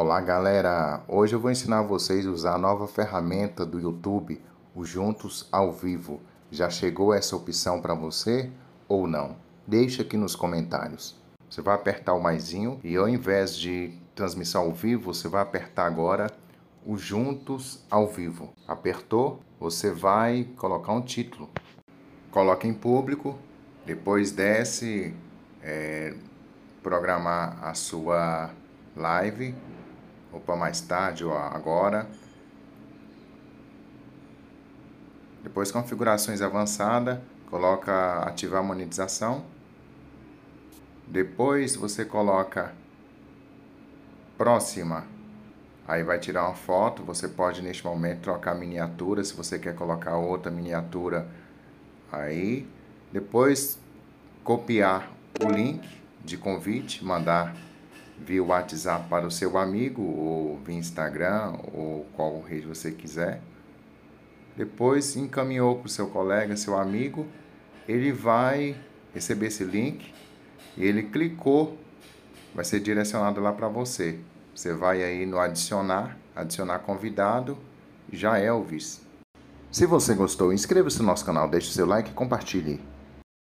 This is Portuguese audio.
Olá galera, hoje eu vou ensinar vocês a usar a nova ferramenta do YouTube, o Juntos ao Vivo. Já chegou essa opção para você ou não? Deixa aqui nos comentários. Você vai apertar o maisinho e ao invés de transmissão ao vivo, você vai apertar agora o Juntos ao Vivo. Apertou, você vai colocar um título. Coloca em público, depois desce, é, programar a sua live ou para mais tarde ou agora. Depois configurações avançada, coloca ativar monetização. Depois você coloca próxima. Aí vai tirar uma foto, você pode neste momento trocar miniatura, se você quer colocar outra miniatura aí. Depois copiar o link de convite, mandar via o WhatsApp para o seu amigo, ou via Instagram, ou qual rede você quiser. Depois encaminhou para o seu colega, seu amigo, ele vai receber esse link, ele clicou, vai ser direcionado lá para você. Você vai aí no adicionar, adicionar convidado, já Elvis. É Se você gostou, inscreva-se no nosso canal, deixe seu like e compartilhe.